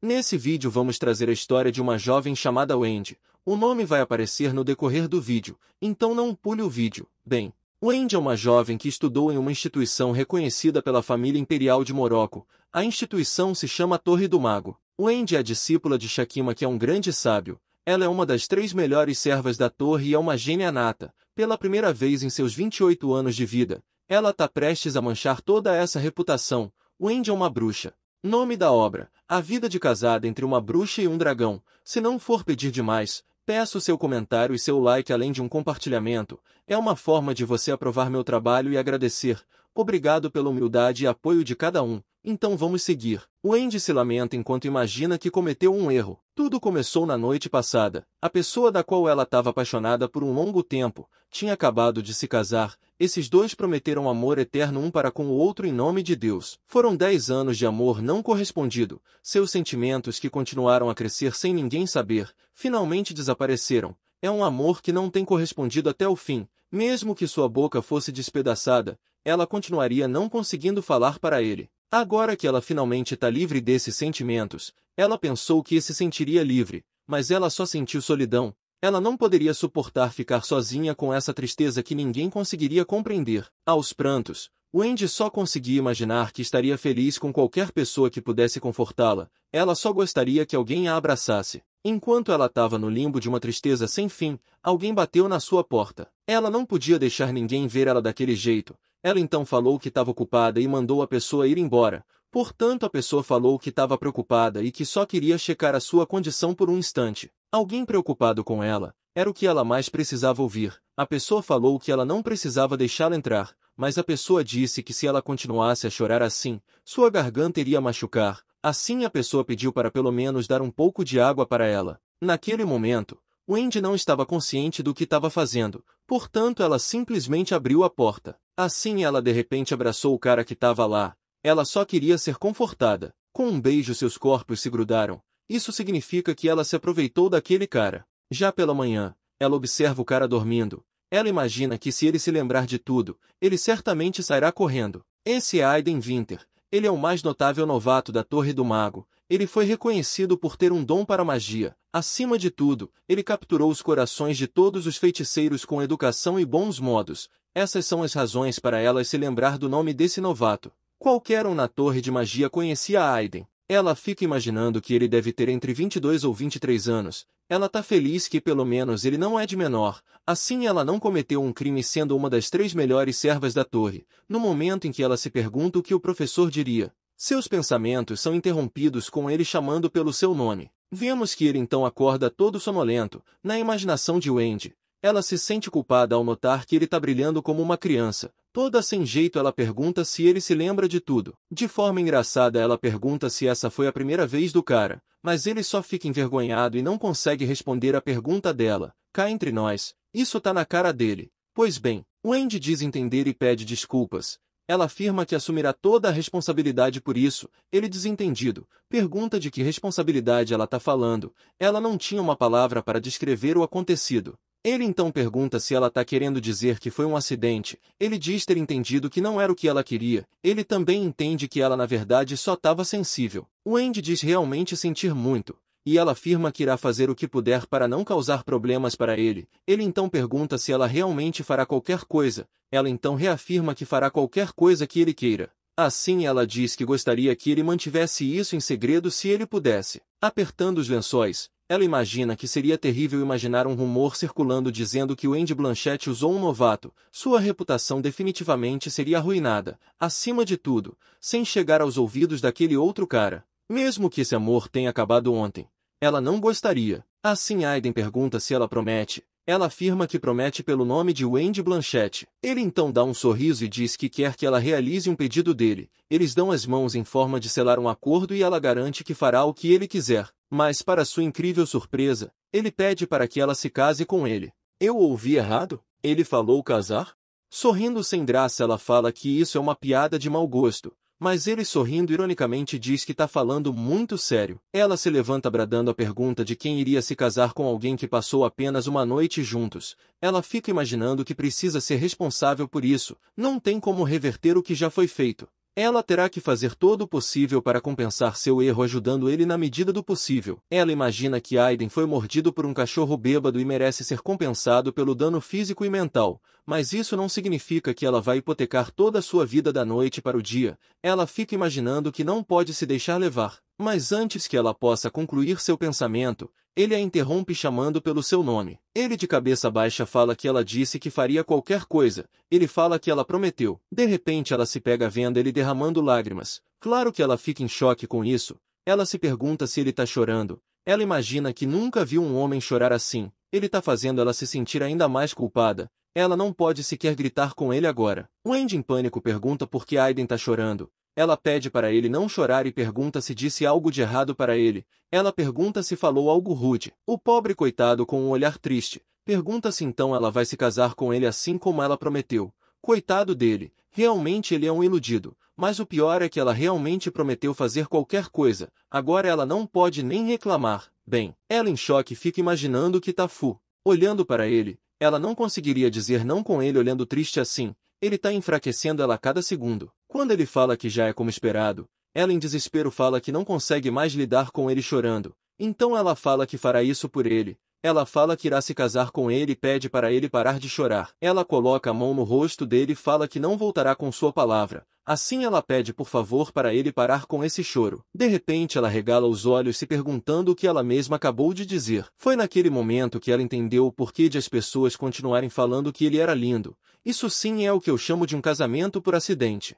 Nesse vídeo vamos trazer a história de uma jovem chamada Wendy. O nome vai aparecer no decorrer do vídeo, então não pule o vídeo. Bem, Wendy é uma jovem que estudou em uma instituição reconhecida pela família imperial de Morocco. A instituição se chama Torre do Mago. Wendy é discípula de Shakima que é um grande sábio. Ela é uma das três melhores servas da torre e é uma gênia nata. Pela primeira vez em seus 28 anos de vida, ela está prestes a manchar toda essa reputação. Wendy é uma bruxa. Nome da obra, a vida de casada entre uma bruxa e um dragão, se não for pedir demais, peço seu comentário e seu like além de um compartilhamento, é uma forma de você aprovar meu trabalho e agradecer, Obrigado pela humildade e apoio de cada um. Então vamos seguir. O Andy se lamenta enquanto imagina que cometeu um erro. Tudo começou na noite passada. A pessoa da qual ela estava apaixonada por um longo tempo tinha acabado de se casar. Esses dois prometeram amor eterno um para com o outro em nome de Deus. Foram dez anos de amor não correspondido. Seus sentimentos que continuaram a crescer sem ninguém saber, finalmente desapareceram. É um amor que não tem correspondido até o fim, mesmo que sua boca fosse despedaçada, ela continuaria não conseguindo falar para ele. Agora que ela finalmente está livre desses sentimentos, ela pensou que se sentiria livre, mas ela só sentiu solidão. Ela não poderia suportar ficar sozinha com essa tristeza que ninguém conseguiria compreender. Aos prantos, Wendy só conseguia imaginar que estaria feliz com qualquer pessoa que pudesse confortá-la, ela só gostaria que alguém a abraçasse. Enquanto ela estava no limbo de uma tristeza sem fim, alguém bateu na sua porta. Ela não podia deixar ninguém ver ela daquele jeito. Ela então falou que estava ocupada e mandou a pessoa ir embora. Portanto, a pessoa falou que estava preocupada e que só queria checar a sua condição por um instante. Alguém preocupado com ela, era o que ela mais precisava ouvir. A pessoa falou que ela não precisava deixá-la entrar, mas a pessoa disse que se ela continuasse a chorar assim, sua garganta iria machucar, Assim a pessoa pediu para pelo menos dar um pouco de água para ela. Naquele momento, Wendy não estava consciente do que estava fazendo, portanto ela simplesmente abriu a porta. Assim ela de repente abraçou o cara que estava lá. Ela só queria ser confortada. Com um beijo seus corpos se grudaram. Isso significa que ela se aproveitou daquele cara. Já pela manhã, ela observa o cara dormindo. Ela imagina que se ele se lembrar de tudo, ele certamente sairá correndo. Esse é Aiden Winter, ele é o mais notável novato da Torre do Mago. Ele foi reconhecido por ter um dom para magia. Acima de tudo, ele capturou os corações de todos os feiticeiros com educação e bons modos. Essas são as razões para elas se lembrar do nome desse novato. Qualquer um na Torre de Magia conhecia Aiden. Ela fica imaginando que ele deve ter entre 22 ou 23 anos. Ela tá feliz que pelo menos ele não é de menor, assim ela não cometeu um crime sendo uma das três melhores servas da torre. No momento em que ela se pergunta o que o professor diria, seus pensamentos são interrompidos com ele chamando pelo seu nome. Vemos que ele então acorda todo sonolento, na imaginação de Wendy. Ela se sente culpada ao notar que ele está brilhando como uma criança, Toda sem jeito ela pergunta se ele se lembra de tudo. De forma engraçada ela pergunta se essa foi a primeira vez do cara, mas ele só fica envergonhado e não consegue responder a pergunta dela. Cá entre nós, isso tá na cara dele. Pois bem, o Andy diz entender e pede desculpas. Ela afirma que assumirá toda a responsabilidade por isso. Ele desentendido, pergunta de que responsabilidade ela tá falando. Ela não tinha uma palavra para descrever o acontecido. Ele então pergunta se ela está querendo dizer que foi um acidente, ele diz ter entendido que não era o que ela queria, ele também entende que ela na verdade só estava sensível. O Andy diz realmente sentir muito, e ela afirma que irá fazer o que puder para não causar problemas para ele. Ele então pergunta se ela realmente fará qualquer coisa, ela então reafirma que fará qualquer coisa que ele queira. Assim ela diz que gostaria que ele mantivesse isso em segredo se ele pudesse. Apertando os lençóis, ela imagina que seria terrível imaginar um rumor circulando dizendo que o Andy Blanchett usou um novato, sua reputação definitivamente seria arruinada, acima de tudo, sem chegar aos ouvidos daquele outro cara. Mesmo que esse amor tenha acabado ontem, ela não gostaria. Assim Aiden pergunta se ela promete, ela afirma que promete pelo nome de Wendy Blanchett. Ele então dá um sorriso e diz que quer que ela realize um pedido dele. Eles dão as mãos em forma de selar um acordo e ela garante que fará o que ele quiser. Mas, para sua incrível surpresa, ele pede para que ela se case com ele. Eu ouvi errado? Ele falou casar? Sorrindo sem graça, ela fala que isso é uma piada de mau gosto, mas ele sorrindo ironicamente diz que tá falando muito sério. Ela se levanta bradando a pergunta de quem iria se casar com alguém que passou apenas uma noite juntos. Ela fica imaginando que precisa ser responsável por isso, não tem como reverter o que já foi feito. Ela terá que fazer todo o possível para compensar seu erro ajudando ele na medida do possível. Ela imagina que Aiden foi mordido por um cachorro bêbado e merece ser compensado pelo dano físico e mental, mas isso não significa que ela vai hipotecar toda a sua vida da noite para o dia. Ela fica imaginando que não pode se deixar levar. Mas antes que ela possa concluir seu pensamento, ele a interrompe chamando pelo seu nome. Ele de cabeça baixa fala que ela disse que faria qualquer coisa. Ele fala que ela prometeu. De repente ela se pega vendo ele derramando lágrimas. Claro que ela fica em choque com isso. Ela se pergunta se ele tá chorando. Ela imagina que nunca viu um homem chorar assim. Ele tá fazendo ela se sentir ainda mais culpada. Ela não pode sequer gritar com ele agora. Wendy em pânico pergunta por que Aiden tá chorando. Ela pede para ele não chorar e pergunta se disse algo de errado para ele. Ela pergunta se falou algo rude. O pobre coitado com um olhar triste. Pergunta se então ela vai se casar com ele assim como ela prometeu. Coitado dele, realmente ele é um iludido. Mas o pior é que ela realmente prometeu fazer qualquer coisa. Agora ela não pode nem reclamar. Bem, ela em choque fica imaginando que Tafu, tá olhando para ele, ela não conseguiria dizer não com ele olhando triste assim. Ele está enfraquecendo ela a cada segundo. Quando ele fala que já é como esperado, ela em desespero fala que não consegue mais lidar com ele chorando. Então ela fala que fará isso por ele. Ela fala que irá se casar com ele e pede para ele parar de chorar. Ela coloca a mão no rosto dele e fala que não voltará com sua palavra. Assim ela pede por favor para ele parar com esse choro. De repente ela regala os olhos se perguntando o que ela mesma acabou de dizer. Foi naquele momento que ela entendeu o porquê de as pessoas continuarem falando que ele era lindo. Isso sim é o que eu chamo de um casamento por acidente.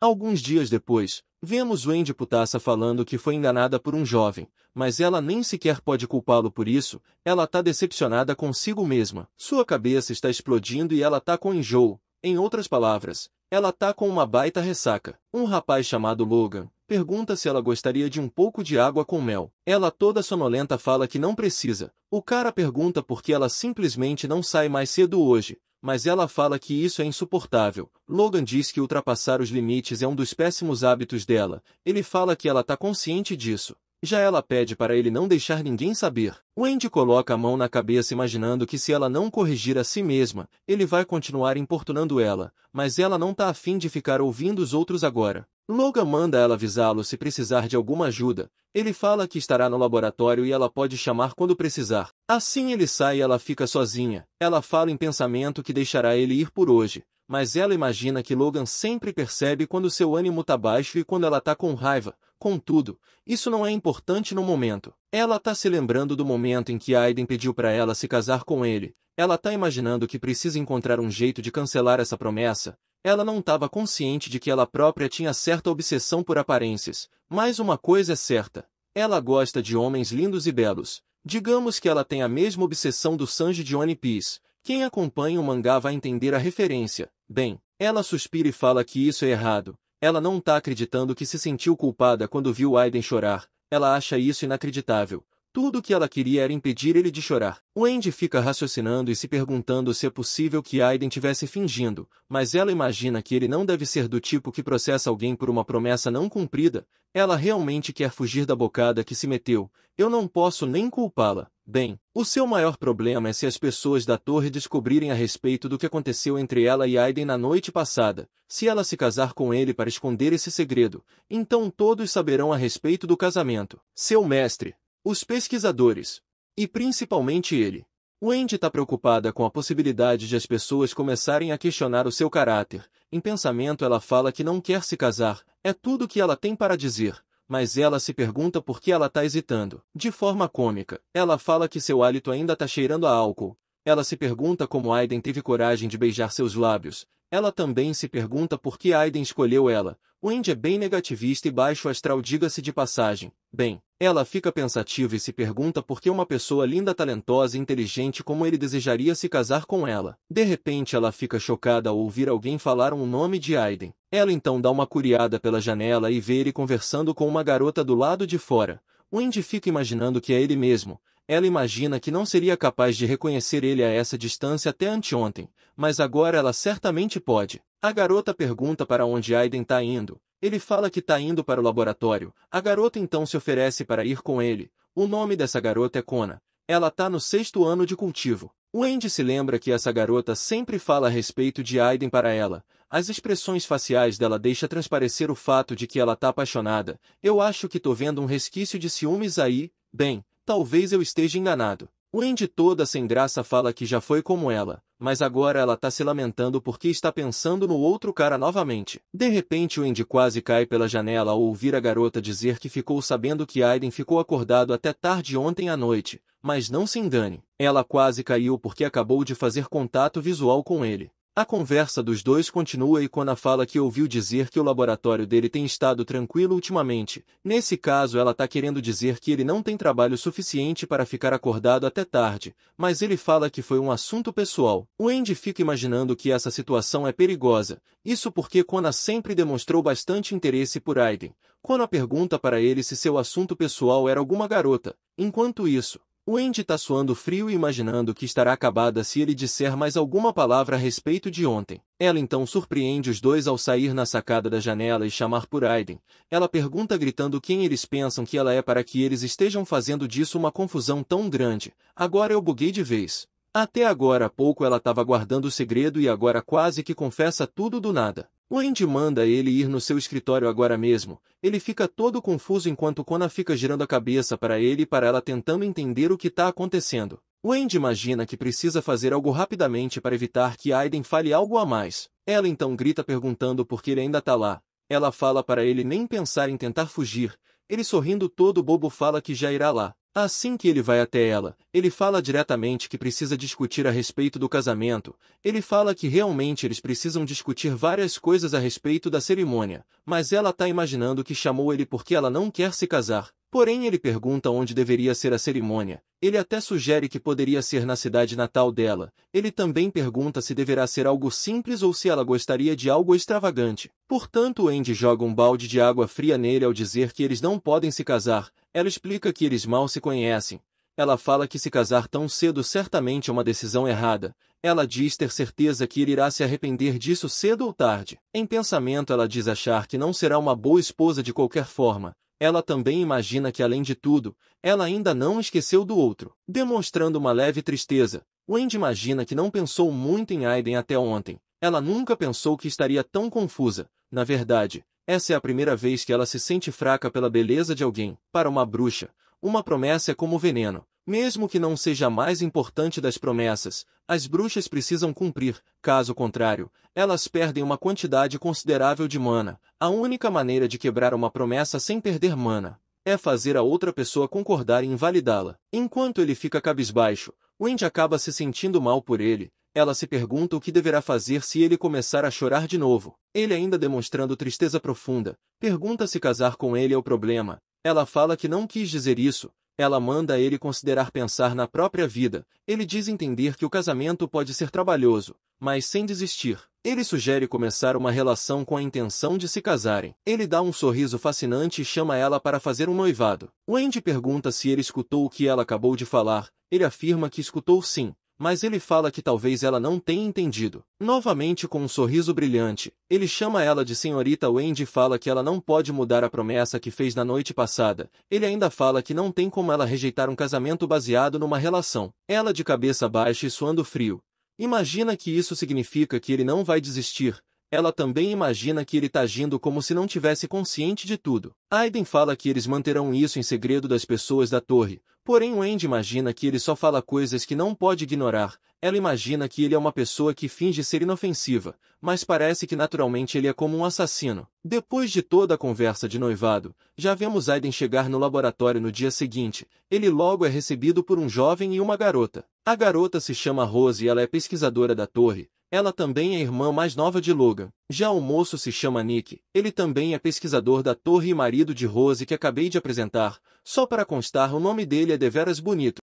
Alguns dias depois, vemos Wendy putaça falando que foi enganada por um jovem, mas ela nem sequer pode culpá-lo por isso, ela tá decepcionada consigo mesma. Sua cabeça está explodindo e ela tá com enjoo, em outras palavras, ela tá com uma baita ressaca. Um rapaz chamado Logan pergunta se ela gostaria de um pouco de água com mel. Ela toda sonolenta fala que não precisa. O cara pergunta por que ela simplesmente não sai mais cedo hoje, mas ela fala que isso é insuportável. Logan diz que ultrapassar os limites é um dos péssimos hábitos dela. Ele fala que ela tá consciente disso. Já ela pede para ele não deixar ninguém saber. Wendy coloca a mão na cabeça imaginando que se ela não corrigir a si mesma, ele vai continuar importunando ela, mas ela não tá afim de ficar ouvindo os outros agora. Logan manda ela avisá-lo se precisar de alguma ajuda. Ele fala que estará no laboratório e ela pode chamar quando precisar. Assim ele sai e ela fica sozinha. Ela fala em pensamento que deixará ele ir por hoje, mas ela imagina que Logan sempre percebe quando seu ânimo tá baixo e quando ela tá com raiva. Contudo, isso não é importante no momento. Ela tá se lembrando do momento em que Aiden pediu para ela se casar com ele. Ela tá imaginando que precisa encontrar um jeito de cancelar essa promessa, ela não estava consciente de que ela própria tinha certa obsessão por aparências, mas uma coisa é certa. Ela gosta de homens lindos e belos. Digamos que ela tem a mesma obsessão do Sanji de One Piece. Quem acompanha o mangá vai entender a referência. Bem, ela suspira e fala que isso é errado. Ela não está acreditando que se sentiu culpada quando viu Aiden chorar. Ela acha isso inacreditável. Tudo o que ela queria era impedir ele de chorar. Wendy fica raciocinando e se perguntando se é possível que Aiden tivesse fingindo, mas ela imagina que ele não deve ser do tipo que processa alguém por uma promessa não cumprida. Ela realmente quer fugir da bocada que se meteu. Eu não posso nem culpá-la. Bem, o seu maior problema é se as pessoas da torre descobrirem a respeito do que aconteceu entre ela e Aiden na noite passada. Se ela se casar com ele para esconder esse segredo, então todos saberão a respeito do casamento. Seu mestre, os pesquisadores, e principalmente ele, Wendy está preocupada com a possibilidade de as pessoas começarem a questionar o seu caráter. Em pensamento ela fala que não quer se casar, é tudo o que ela tem para dizer, mas ela se pergunta por que ela está hesitando. De forma cômica, ela fala que seu hálito ainda está cheirando a álcool. Ela se pergunta como Aiden teve coragem de beijar seus lábios, ela também se pergunta por que Aiden escolheu ela. O Indy é bem negativista e baixo astral diga-se de passagem. Bem, ela fica pensativa e se pergunta por que uma pessoa linda, talentosa e inteligente como ele desejaria se casar com ela. De repente ela fica chocada ao ouvir alguém falar o um nome de Aiden. Ela então dá uma curiada pela janela e vê ele conversando com uma garota do lado de fora. O Indy fica imaginando que é ele mesmo, ela imagina que não seria capaz de reconhecer ele a essa distância até anteontem, mas agora ela certamente pode. A garota pergunta para onde Aiden está indo. Ele fala que está indo para o laboratório. A garota então se oferece para ir com ele. O nome dessa garota é Kona. Ela está no sexto ano de cultivo. O Andy se lembra que essa garota sempre fala a respeito de Aiden para ela. As expressões faciais dela deixam transparecer o fato de que ela está apaixonada. Eu acho que estou vendo um resquício de ciúmes aí. Bem, Talvez eu esteja enganado. O de toda sem graça fala que já foi como ela, mas agora ela tá se lamentando porque está pensando no outro cara novamente. De repente Wendy quase cai pela janela ao ouvir a garota dizer que ficou sabendo que Aiden ficou acordado até tarde ontem à noite, mas não se engane, ela quase caiu porque acabou de fazer contato visual com ele. A conversa dos dois continua e Kona fala que ouviu dizer que o laboratório dele tem estado tranquilo ultimamente. Nesse caso, ela tá querendo dizer que ele não tem trabalho suficiente para ficar acordado até tarde, mas ele fala que foi um assunto pessoal. O Andy fica imaginando que essa situação é perigosa, isso porque Kona sempre demonstrou bastante interesse por Aiden. Kona pergunta para ele se seu assunto pessoal era alguma garota. Enquanto isso, o Andy tá suando frio e imaginando que estará acabada se ele disser mais alguma palavra a respeito de ontem. Ela então surpreende os dois ao sair na sacada da janela e chamar por Aiden. Ela pergunta gritando quem eles pensam que ela é para que eles estejam fazendo disso uma confusão tão grande. Agora eu buguei de vez. Até agora há pouco ela estava guardando o segredo e agora quase que confessa tudo do nada. O Andy manda ele ir no seu escritório agora mesmo. Ele fica todo confuso enquanto Kona fica girando a cabeça para ele e para ela tentando entender o que está acontecendo. O Andy imagina que precisa fazer algo rapidamente para evitar que Aiden fale algo a mais. Ela então grita perguntando por que ele ainda está lá. Ela fala para ele nem pensar em tentar fugir. Ele sorrindo todo bobo fala que já irá lá. Assim que ele vai até ela, ele fala diretamente que precisa discutir a respeito do casamento, ele fala que realmente eles precisam discutir várias coisas a respeito da cerimônia, mas ela tá imaginando que chamou ele porque ela não quer se casar, Porém ele pergunta onde deveria ser a cerimônia, ele até sugere que poderia ser na cidade natal dela, ele também pergunta se deverá ser algo simples ou se ela gostaria de algo extravagante. Portanto Andy joga um balde de água fria nele ao dizer que eles não podem se casar, ela explica que eles mal se conhecem. Ela fala que se casar tão cedo certamente é uma decisão errada, ela diz ter certeza que ele irá se arrepender disso cedo ou tarde. Em pensamento ela diz achar que não será uma boa esposa de qualquer forma, ela também imagina que além de tudo, ela ainda não esqueceu do outro. Demonstrando uma leve tristeza, Wendy imagina que não pensou muito em Aiden até ontem. Ela nunca pensou que estaria tão confusa. Na verdade, essa é a primeira vez que ela se sente fraca pela beleza de alguém. Para uma bruxa, uma promessa é como veneno. Mesmo que não seja a mais importante das promessas, as bruxas precisam cumprir, caso contrário, elas perdem uma quantidade considerável de mana. A única maneira de quebrar uma promessa sem perder mana é fazer a outra pessoa concordar e invalidá-la. Enquanto ele fica cabisbaixo, Wendy acaba se sentindo mal por ele, ela se pergunta o que deverá fazer se ele começar a chorar de novo. Ele ainda demonstrando tristeza profunda, pergunta se casar com ele é o problema. Ela fala que não quis dizer isso, ela manda ele considerar pensar na própria vida, ele diz entender que o casamento pode ser trabalhoso, mas sem desistir. Ele sugere começar uma relação com a intenção de se casarem. Ele dá um sorriso fascinante e chama ela para fazer um noivado. Wendy pergunta se ele escutou o que ela acabou de falar, ele afirma que escutou sim, mas ele fala que talvez ela não tenha entendido. Novamente com um sorriso brilhante, ele chama ela de senhorita Wendy e fala que ela não pode mudar a promessa que fez na noite passada. Ele ainda fala que não tem como ela rejeitar um casamento baseado numa relação. Ela de cabeça baixa e suando frio. Imagina que isso significa que ele não vai desistir, ela também imagina que ele está agindo como se não tivesse consciente de tudo. Aiden fala que eles manterão isso em segredo das pessoas da torre, Porém Wendy imagina que ele só fala coisas que não pode ignorar, ela imagina que ele é uma pessoa que finge ser inofensiva, mas parece que naturalmente ele é como um assassino. Depois de toda a conversa de noivado, já vemos Aiden chegar no laboratório no dia seguinte, ele logo é recebido por um jovem e uma garota. A garota se chama Rose e ela é pesquisadora da torre, ela também é irmã mais nova de Logan. Já o moço se chama Nick, ele também é pesquisador da torre e marido de Rose que acabei de apresentar, só para constar o nome dele é deveras bonito,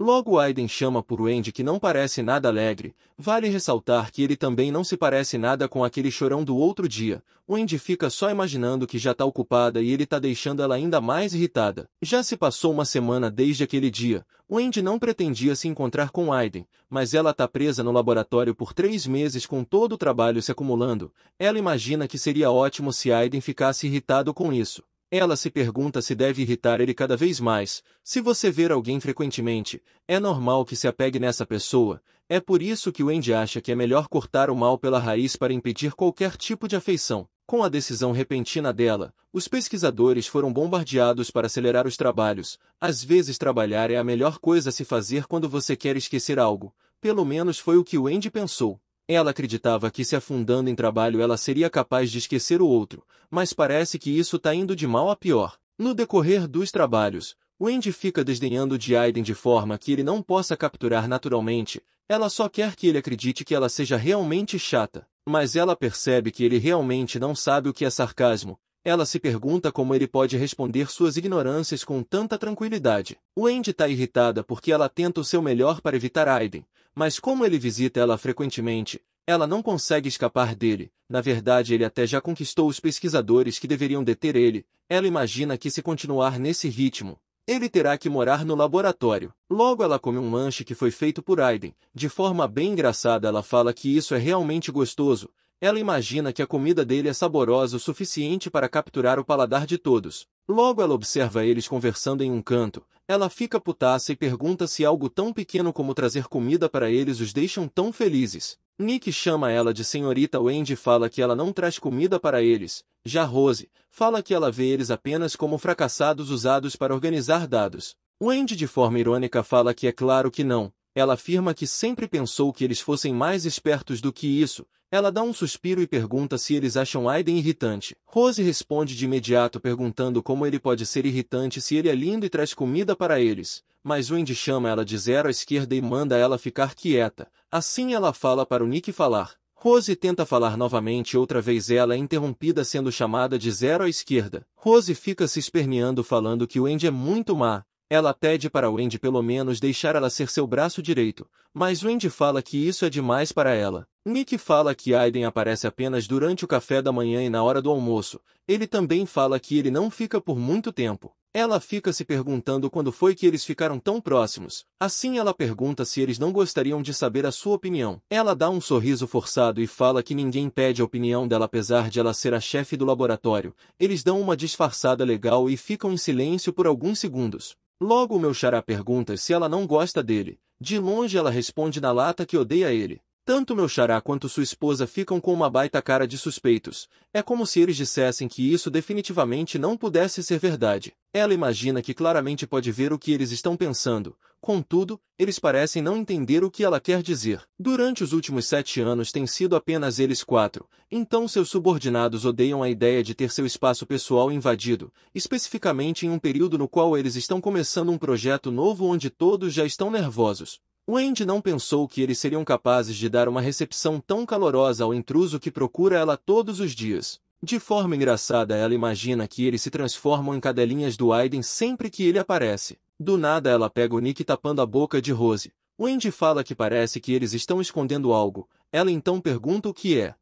Logo Aiden chama por Wendy que não parece nada alegre, vale ressaltar que ele também não se parece nada com aquele chorão do outro dia, Wendy fica só imaginando que já tá ocupada e ele tá deixando ela ainda mais irritada. Já se passou uma semana desde aquele dia, Wendy não pretendia se encontrar com Aiden, mas ela tá presa no laboratório por três meses com todo o trabalho se acumulando, ela imagina que seria ótimo se Aiden ficasse irritado com isso. Ela se pergunta se deve irritar ele cada vez mais. Se você ver alguém frequentemente, é normal que se apegue nessa pessoa. É por isso que Wendy acha que é melhor cortar o mal pela raiz para impedir qualquer tipo de afeição. Com a decisão repentina dela, os pesquisadores foram bombardeados para acelerar os trabalhos. Às vezes trabalhar é a melhor coisa a se fazer quando você quer esquecer algo. Pelo menos foi o que Wendy pensou. Ela acreditava que se afundando em trabalho ela seria capaz de esquecer o outro, mas parece que isso está indo de mal a pior. No decorrer dos trabalhos, Wendy fica desdenhando de Aiden de forma que ele não possa capturar naturalmente, ela só quer que ele acredite que ela seja realmente chata. Mas ela percebe que ele realmente não sabe o que é sarcasmo, ela se pergunta como ele pode responder suas ignorâncias com tanta tranquilidade. Wendy está irritada porque ela tenta o seu melhor para evitar Aiden, mas como ele visita ela frequentemente, ela não consegue escapar dele. Na verdade, ele até já conquistou os pesquisadores que deveriam deter ele. Ela imagina que se continuar nesse ritmo, ele terá que morar no laboratório. Logo ela come um lanche que foi feito por Aiden. De forma bem engraçada, ela fala que isso é realmente gostoso. Ela imagina que a comida dele é saborosa o suficiente para capturar o paladar de todos. Logo ela observa eles conversando em um canto, ela fica putaça e pergunta se algo tão pequeno como trazer comida para eles os deixam tão felizes. Nick chama ela de senhorita Wendy e fala que ela não traz comida para eles, já Rose fala que ela vê eles apenas como fracassados usados para organizar dados. Wendy de forma irônica fala que é claro que não, ela afirma que sempre pensou que eles fossem mais espertos do que isso. Ela dá um suspiro e pergunta se eles acham Aiden irritante. Rose responde de imediato perguntando como ele pode ser irritante se ele é lindo e traz comida para eles. Mas Wendy chama ela de zero à esquerda e manda ela ficar quieta. Assim ela fala para o Nick falar. Rose tenta falar novamente outra vez ela é interrompida sendo chamada de zero à esquerda. Rose fica se esperneando falando que Wendy é muito má, ela pede para Wendy pelo menos deixar ela ser seu braço direito, mas Wendy fala que isso é demais para ela. Nick fala que Aiden aparece apenas durante o café da manhã e na hora do almoço. Ele também fala que ele não fica por muito tempo. Ela fica se perguntando quando foi que eles ficaram tão próximos. Assim ela pergunta se eles não gostariam de saber a sua opinião. Ela dá um sorriso forçado e fala que ninguém pede a opinião dela apesar de ela ser a chefe do laboratório. Eles dão uma disfarçada legal e ficam em silêncio por alguns segundos. Logo o meu xará pergunta se ela não gosta dele, de longe ela responde na lata que odeia ele. Tanto meu xará quanto sua esposa ficam com uma baita cara de suspeitos. É como se eles dissessem que isso definitivamente não pudesse ser verdade. Ela imagina que claramente pode ver o que eles estão pensando. Contudo, eles parecem não entender o que ela quer dizer. Durante os últimos sete anos tem sido apenas eles quatro, então seus subordinados odeiam a ideia de ter seu espaço pessoal invadido, especificamente em um período no qual eles estão começando um projeto novo onde todos já estão nervosos. Wendy não pensou que eles seriam capazes de dar uma recepção tão calorosa ao intruso que procura ela todos os dias. De forma engraçada, ela imagina que eles se transformam em cadelinhas do Aiden sempre que ele aparece. Do nada, ela pega o Nick tapando a boca de Rose. Wendy fala que parece que eles estão escondendo algo. Ela então pergunta o que é.